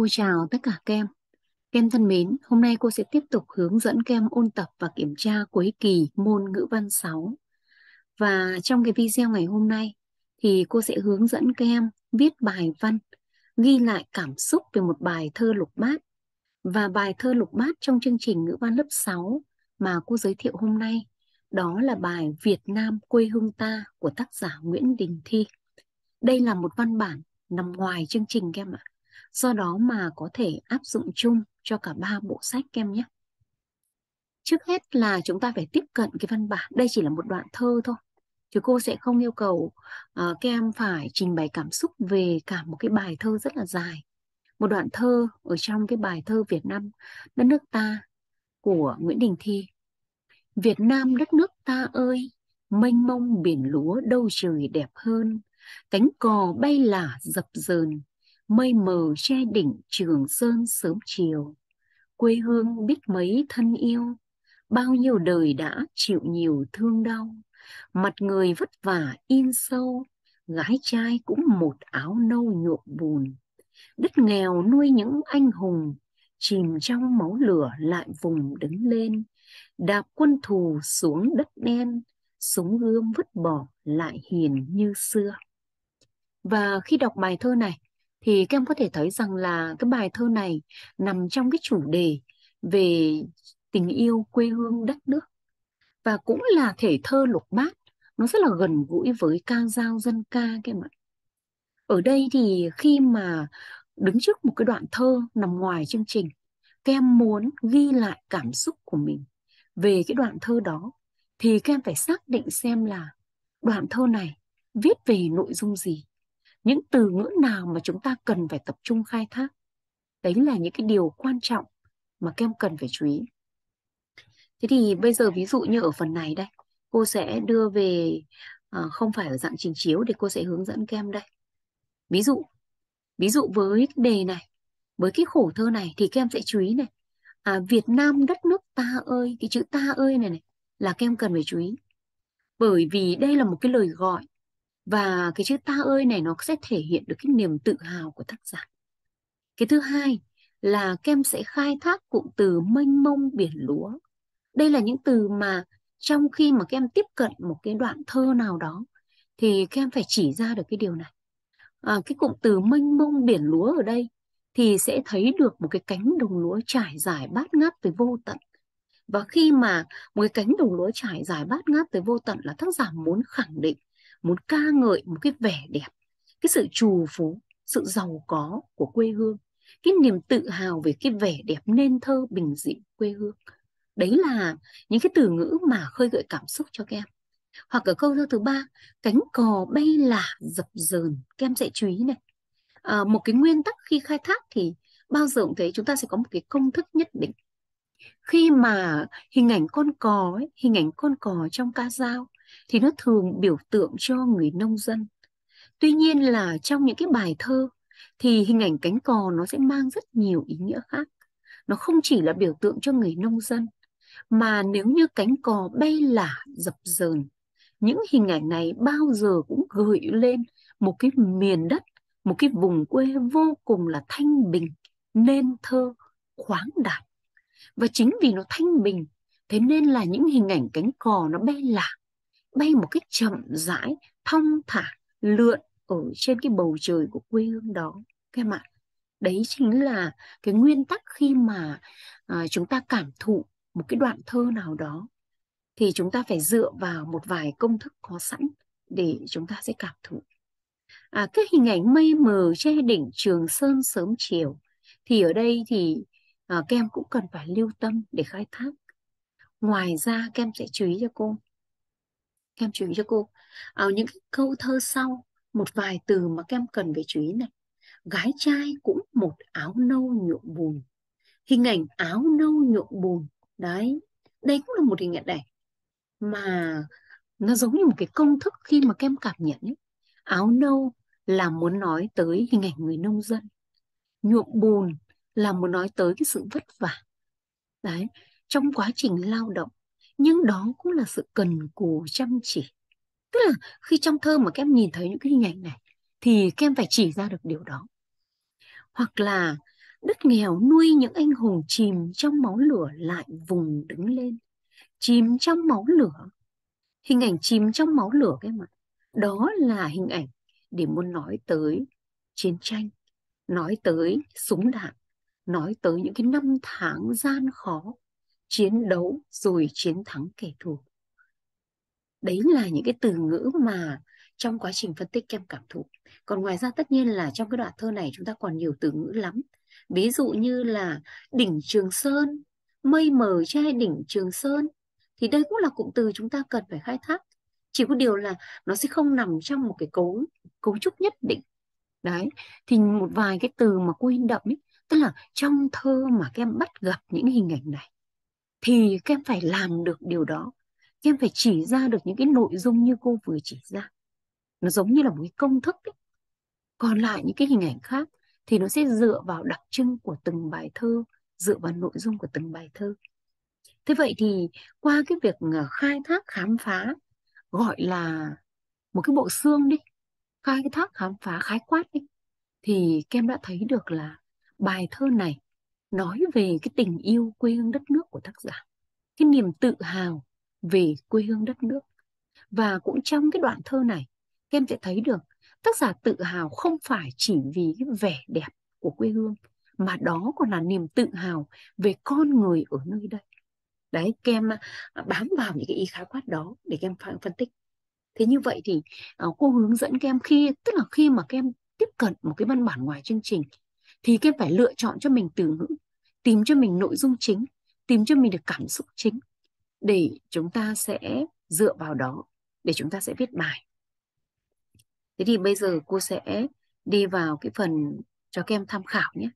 Cô chào tất cả kem, Kem thân mến, hôm nay cô sẽ tiếp tục hướng dẫn kem ôn tập và kiểm tra cuối kỳ môn ngữ văn 6. Và trong cái video ngày hôm nay thì cô sẽ hướng dẫn kem viết bài văn, ghi lại cảm xúc về một bài thơ lục bát. Và bài thơ lục bát trong chương trình ngữ văn lớp 6 mà cô giới thiệu hôm nay đó là bài Việt Nam quê hương ta của tác giả Nguyễn Đình Thi. Đây là một văn bản nằm ngoài chương trình kem em ạ do đó mà có thể áp dụng chung cho cả ba bộ sách kem nhé trước hết là chúng ta phải tiếp cận cái văn bản đây chỉ là một đoạn thơ thôi chứ cô sẽ không yêu cầu uh, ờ, các em phải trình bày cảm xúc về cả một cái bài thơ rất là dài một đoạn thơ ở trong cái bài thơ Việt Nam đất nước ta của Nguyễn Đình Thi Việt Nam đất nước ta ơi mênh mông biển lúa đâu trời đẹp hơn cánh cò bay lả dập dờn mây mờ che đỉnh trường sơn sớm chiều quê hương biết mấy thân yêu bao nhiêu đời đã chịu nhiều thương đau mặt người vất vả in sâu gái trai cũng một áo nâu nhuộm bùn đất nghèo nuôi những anh hùng chìm trong máu lửa lại vùng đứng lên đạp quân thù xuống đất đen súng gươm vứt bỏ lại hiền như xưa và khi đọc bài thơ này thì các em có thể thấy rằng là cái bài thơ này nằm trong cái chủ đề về tình yêu quê hương đất nước và cũng là thể thơ lục bát nó rất là gần gũi với ca dao dân ca các em ạ ở đây thì khi mà đứng trước một cái đoạn thơ nằm ngoài chương trình các em muốn ghi lại cảm xúc của mình về cái đoạn thơ đó thì các em phải xác định xem là đoạn thơ này viết về nội dung gì những từ ngữ nào mà chúng ta cần phải tập trung khai thác đấy là những cái điều quan trọng mà các em cần phải chú ý thế thì bây giờ ví dụ như ở phần này đây cô sẽ đưa về à, không phải ở dạng trình chiếu để cô sẽ hướng dẫn các em đây ví dụ ví dụ với đề này với cái khổ thơ này thì các em sẽ chú ý này à, Việt Nam đất nước ta ơi cái chữ ta ơi này này là các em cần phải chú ý bởi vì đây là một cái lời gọi và cái chữ ta ơi này nó sẽ thể hiện được cái niềm tự hào của tác giả cái thứ hai là kem sẽ khai thác cụm từ mênh mông biển lúa đây là những từ mà trong khi mà kem tiếp cận một cái đoạn thơ nào đó thì kem phải chỉ ra được cái điều này à, cái cụm từ mênh mông biển lúa ở đây thì sẽ thấy được một cái cánh đồng lúa trải dài bát ngát tới vô tận và khi mà một cái cánh đồng lúa trải dài bát ngát tới vô tận là tác giả muốn khẳng định muốn ca ngợi một cái vẻ đẹp cái sự trù phú sự giàu có của quê hương cái niềm tự hào về cái vẻ đẹp nên thơ bình dị quê hương đấy là những cái từ ngữ mà khơi gợi cảm xúc cho các em hoặc ở câu thơ thứ ba cánh cò bay lả dập dờn các em sẽ chú ý này à, một cái nguyên tắc khi khai thác thì bao giờ cũng thế chúng ta sẽ có một cái công thức nhất định khi mà hình ảnh con cò ấy, hình ảnh con cò trong ca dao thì nó thường biểu tượng cho người nông dân tuy nhiên là trong những cái bài thơ thì hình ảnh cánh cò nó sẽ mang rất nhiều ý nghĩa khác nó không chỉ là biểu tượng cho người nông dân mà nếu như cánh cò bay lả dập dờn những hình ảnh này bao giờ cũng gợi lên một cái miền đất một cái vùng quê vô cùng là thanh bình nên thơ khoáng đạt và chính vì nó thanh bình thế nên là những hình ảnh cánh cò nó bay lả bay một cách chậm rãi thong thả lượn ở trên cái bầu trời của quê hương đó các bạn đấy chính là cái nguyên tắc khi mà à, chúng ta cảm thụ một cái đoạn thơ nào đó thì chúng ta phải dựa vào một vài công thức có sẵn để chúng ta sẽ cảm thụ à, các hình ảnh mây mờ che đỉnh trường sơn sớm chiều thì ở đây thì à, các cũng cần phải lưu tâm để khai thác ngoài ra kem sẽ chú ý cho cô em chú ý cho cô à, những cái câu thơ sau một vài từ mà các em cần phải chú ý này gái trai cũng một áo nâu nhuộm bùn hình ảnh áo nâu nhuộm bùn đấy đây cũng là một hình ảnh này mà nó giống như một cái công thức khi mà các em cảm nhận ấy. áo nâu là muốn nói tới hình ảnh người nông dân nhuộm bùn là muốn nói tới cái sự vất vả đấy trong quá trình lao động nhưng đó cũng là sự cần cù chăm chỉ tức là khi trong thơ mà các em nhìn thấy những cái hình ảnh này thì các em phải chỉ ra được điều đó hoặc là đất nghèo nuôi những anh hùng chìm trong máu lửa lại vùng đứng lên chìm trong máu lửa hình ảnh chìm trong máu lửa các em ạ đó là hình ảnh để muốn nói tới chiến tranh nói tới súng đạn nói tới những cái năm tháng gian khó chiến đấu rồi chiến thắng kẻ thù đấy là những cái từ ngữ mà trong quá trình phân tích em cảm thụ còn ngoài ra tất nhiên là trong cái đoạn thơ này chúng ta còn nhiều từ ngữ lắm ví dụ như là đỉnh trường sơn mây mờ che đỉnh trường sơn thì đây cũng là cụm từ chúng ta cần phải khai thác chỉ có điều là nó sẽ không nằm trong một cái cấu cấu trúc nhất định đấy thì một vài cái từ mà cô in đậm ấy tức là trong thơ mà các em bắt gặp những hình ảnh này thì các em phải làm được điều đó các em phải chỉ ra được những cái nội dung như cô vừa chỉ ra nó giống như là một cái công thức ấy. còn lại những cái hình ảnh khác thì nó sẽ dựa vào đặc trưng của từng bài thơ dựa vào nội dung của từng bài thơ thế vậy thì qua cái việc ờ, khai thác khám phá gọi là một cái bộ xương đi khai thác khám phá khái quát đi thì kem đã thấy được là bài thơ này nói về cái tình yêu quê hương đất nước của tác giả cái niềm tự hào về quê hương đất nước và cũng trong cái đoạn thơ này các em sẽ thấy được tác giả tự hào không phải chỉ vì cái vẻ đẹp của quê hương mà đó còn là niềm tự hào về con người ở nơi đây đấy các em à, bám vào những cái ý khái quát đó để các em phân tích thế như vậy thì à, cô hướng dẫn các em khi tức là khi mà các em tiếp cận một cái văn bản ngoài chương trình thì các phải lựa chọn cho mình từ ngữ tìm cho mình nội dung chính tìm cho mình được cảm xúc chính để chúng ta sẽ dựa vào đó để chúng ta sẽ viết bài thế thì bây giờ cô sẽ đi vào cái phần cho kem tham khảo nhé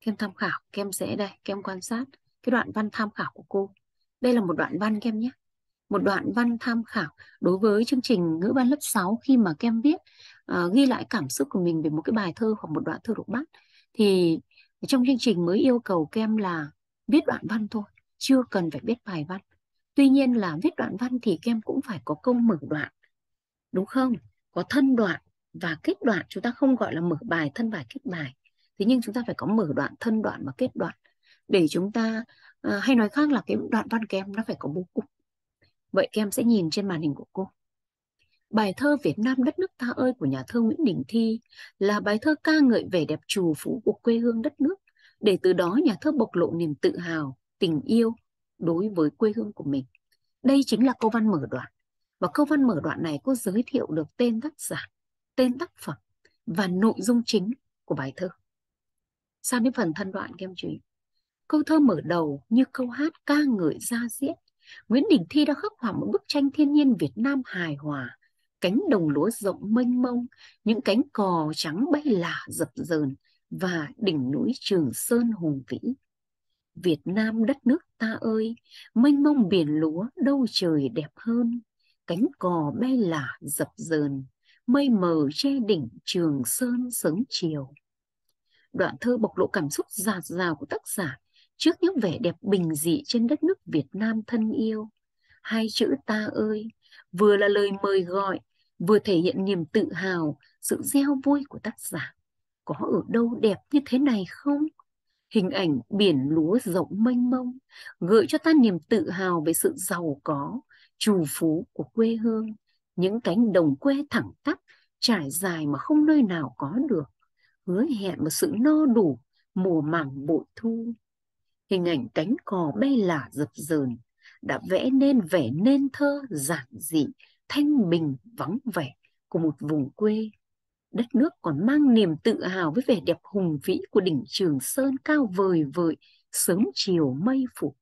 kem tham khảo kem sẽ đây kem quan sát cái đoạn văn tham khảo của cô đây là một đoạn văn kem nhé một đoạn văn tham khảo đối với chương trình ngữ văn lớp 6 khi mà kem viết uh, ghi lại cảm xúc của mình về một cái bài thơ hoặc một đoạn thơ độc bát thì trong chương trình mới yêu cầu các em là viết đoạn văn thôi chưa cần phải viết bài văn tuy nhiên là viết đoạn văn thì các em cũng phải có câu mở đoạn đúng không có thân đoạn và kết đoạn chúng ta không gọi là mở bài thân bài kết bài thế nhưng chúng ta phải có mở đoạn thân đoạn và kết đoạn để chúng ta à, hay nói khác là cái đoạn văn kem nó phải có bố cục vậy kem sẽ nhìn trên màn hình của cô Bài thơ Việt Nam đất nước ta ơi của nhà thơ Nguyễn Đình Thi là bài thơ ca ngợi vẻ đẹp trù phú của quê hương đất nước, để từ đó nhà thơ bộc lộ niềm tự hào, tình yêu đối với quê hương của mình. Đây chính là câu văn mở đoạn. Và câu văn mở đoạn này có giới thiệu được tên tác giả, tên tác phẩm và nội dung chính của bài thơ. Sang đến phần thân đoạn các em chú ý. Câu thơ mở đầu như câu hát ca ngợi ra diễn. Nguyễn Đình Thi đã khắc họa một bức tranh thiên nhiên Việt Nam hài hòa, cánh đồng lúa rộng mênh mông, những cánh cò trắng bay lả dập dờn và đỉnh núi Trường Sơn hùng vĩ. Việt Nam đất nước ta ơi, mênh mông biển lúa đâu trời đẹp hơn, cánh cò bay lả dập dờn, mây mờ che đỉnh Trường Sơn sớm chiều. Đoạn thơ bộc lộ cảm xúc dạt dào của tác giả trước những vẻ đẹp bình dị trên đất nước Việt Nam thân yêu. Hai chữ ta ơi, vừa là lời mời gọi vừa thể hiện niềm tự hào, sự gieo vui của tác giả. Có ở đâu đẹp như thế này không? Hình ảnh biển lúa rộng mênh mông, gợi cho ta niềm tự hào về sự giàu có, trù phú của quê hương, những cánh đồng quê thẳng tắp, trải dài mà không nơi nào có được, hứa hẹn một sự no đủ mùa màng bội thu. Hình ảnh cánh cò bay lả dập dờn đã vẽ nên vẻ nên thơ giản dị thanh bình vắng vẻ của một vùng quê đất nước còn mang niềm tự hào với vẻ đẹp hùng vĩ của đỉnh Trường Sơn cao vời vợi, sớm chiều mây phủ.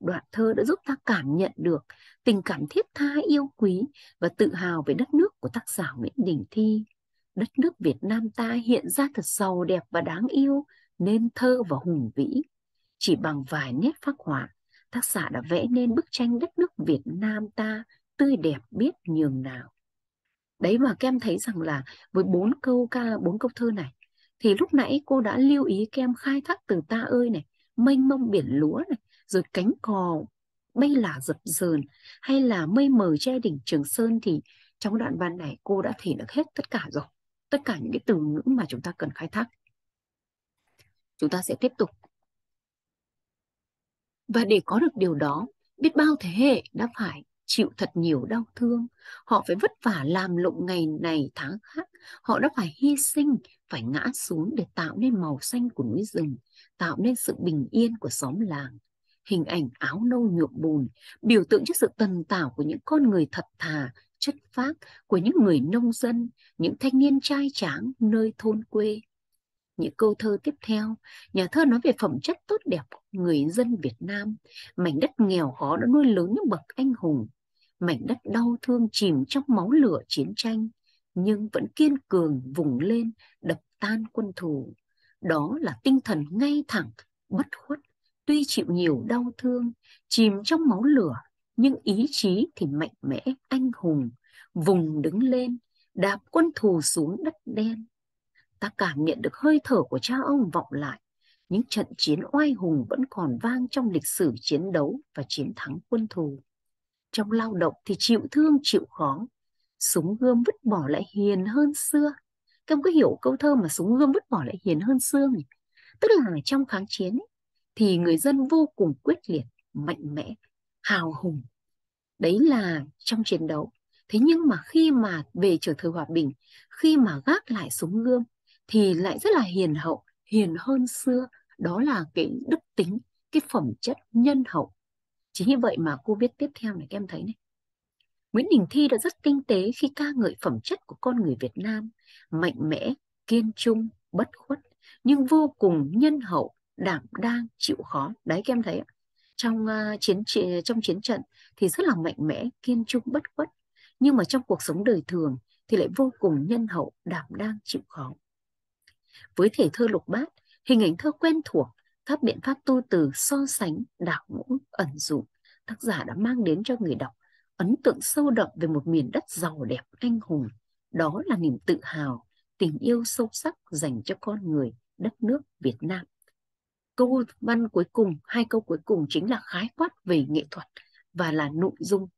Đoạn thơ đã giúp ta cảm nhận được tình cảm thiết tha yêu quý và tự hào về đất nước của tác giả Nguyễn Đình Thi. Đất nước Việt Nam ta hiện ra thật giàu đẹp và đáng yêu, nên thơ và hùng vĩ. Chỉ bằng vài nét phác họa, tác giả đã vẽ nên bức tranh đất nước Việt Nam ta tươi đẹp biết nhường nào đấy mà kem thấy rằng là với bốn câu ca bốn câu thơ này thì lúc nãy cô đã lưu ý kem khai thác từ ta ơi này mênh mông biển lúa này rồi cánh cò bay là dập dờn hay là mây mờ che đỉnh trường sơn thì trong đoạn văn này cô đã thể được hết tất cả rồi tất cả những cái từ ngữ mà chúng ta cần khai thác chúng ta sẽ tiếp tục và để có được điều đó biết bao thế hệ đã phải chịu thật nhiều đau thương họ phải vất vả làm lụng ngày này tháng khác họ đã phải hy sinh phải ngã xuống để tạo nên màu xanh của núi rừng tạo nên sự bình yên của xóm làng hình ảnh áo nâu nhuộm bùn biểu tượng cho sự tần tảo của những con người thật thà chất phác của những người nông dân những thanh niên trai tráng nơi thôn quê những câu thơ tiếp theo, nhà thơ nói về phẩm chất tốt đẹp của người dân Việt Nam, mảnh đất nghèo khó đã nuôi lớn những bậc anh hùng, mảnh đất đau thương chìm trong máu lửa chiến tranh nhưng vẫn kiên cường vùng lên đập tan quân thù đó là tinh thần ngay thẳng bất khuất tuy chịu nhiều đau thương chìm trong máu lửa nhưng ý chí thì mạnh mẽ anh hùng vùng đứng lên đạp quân thù xuống đất đen ta cảm nhận được hơi thở của cha ông vọng lại những trận chiến oai hùng vẫn còn vang trong lịch sử chiến đấu và chiến thắng quân thù trong lao động thì chịu thương chịu khó súng gươm vứt bỏ lại hiền hơn xưa các em có hiểu câu thơ mà súng gươm vứt bỏ lại hiền hơn xưa này tức là trong kháng chiến ấy, thì người dân vô cùng quyết liệt mạnh mẽ hào hùng đấy là trong chiến đấu thế nhưng mà khi mà về trở thời hòa bình khi mà gác lại súng gươm thì lại rất là hiền hậu hiền hơn xưa đó là cái đức tính cái phẩm chất nhân hậu chính như vậy mà cô biết tiếp theo này các em thấy này Nguyễn Đình Thi đã rất tinh tế khi ca ngợi phẩm chất của con người Việt Nam, mạnh mẽ, kiên trung, bất khuất, nhưng vô cùng nhân hậu, đảm đang, chịu khó. Đấy các em thấy ạ. Trong uh, chiến trong chiến trận thì rất là mạnh mẽ, kiên trung, bất khuất, nhưng mà trong cuộc sống đời thường thì lại vô cùng nhân hậu, đảm đang, chịu khó. Với thể thơ lục bát, hình ảnh thơ quen thuộc các biện pháp tu từ so sánh đảo ngũ ẩn dụ tác giả đã mang đến cho người đọc ấn tượng sâu đậm về một miền đất giàu đẹp anh hùng đó là niềm tự hào tình yêu sâu sắc dành cho con người đất nước Việt Nam câu văn cuối cùng hai câu cuối cùng chính là khái quát về nghệ thuật và là nội dung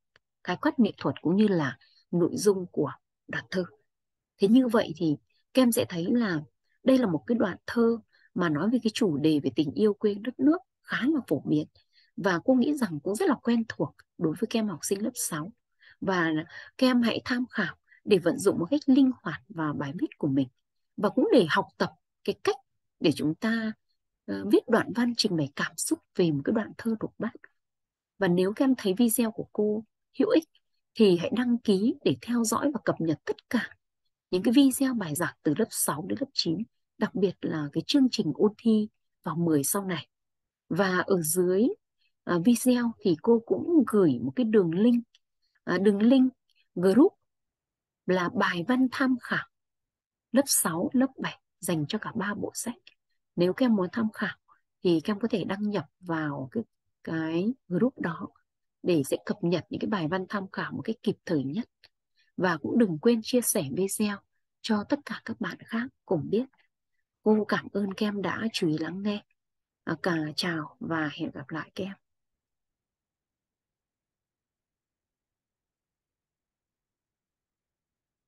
khái quát nghệ thuật cũng như là nội dung của đoạn thơ thế như vậy thì kem sẽ thấy là đây là một cái đoạn thơ mà nói về cái chủ đề về tình yêu quê đất nước khá là phổ biến và cô nghĩ rằng cũng rất là quen thuộc đối với các em học sinh lớp 6 và các em hãy tham khảo để vận dụng một cách linh hoạt vào bài viết của mình và cũng để học tập cái cách để chúng ta ờ, viết đoạn văn trình bày cảm xúc về một cái đoạn thơ thuộc bác và nếu các em thấy video của cô hữu ích thì hãy đăng ký để theo dõi và cập nhật tất cả những cái video bài giảng từ lớp 6 đến lớp 9 đặc biệt là cái chương trình ôn thi vào 10 sau này. Và ở dưới à, video thì cô cũng gửi một cái đường link, à, đường link group là bài văn tham khảo lớp 6, lớp 7 dành cho cả ba bộ sách. Nếu các em muốn tham khảo thì các em có thể đăng nhập vào cái cái group đó để sẽ cập nhật những cái bài văn tham khảo một cách kịp thời nhất và cũng đừng quên chia sẻ video cho tất cả các bạn khác cùng biết cảm ơn kem đã chú ý lắng nghe. À, cả chào và hẹn gặp lại kem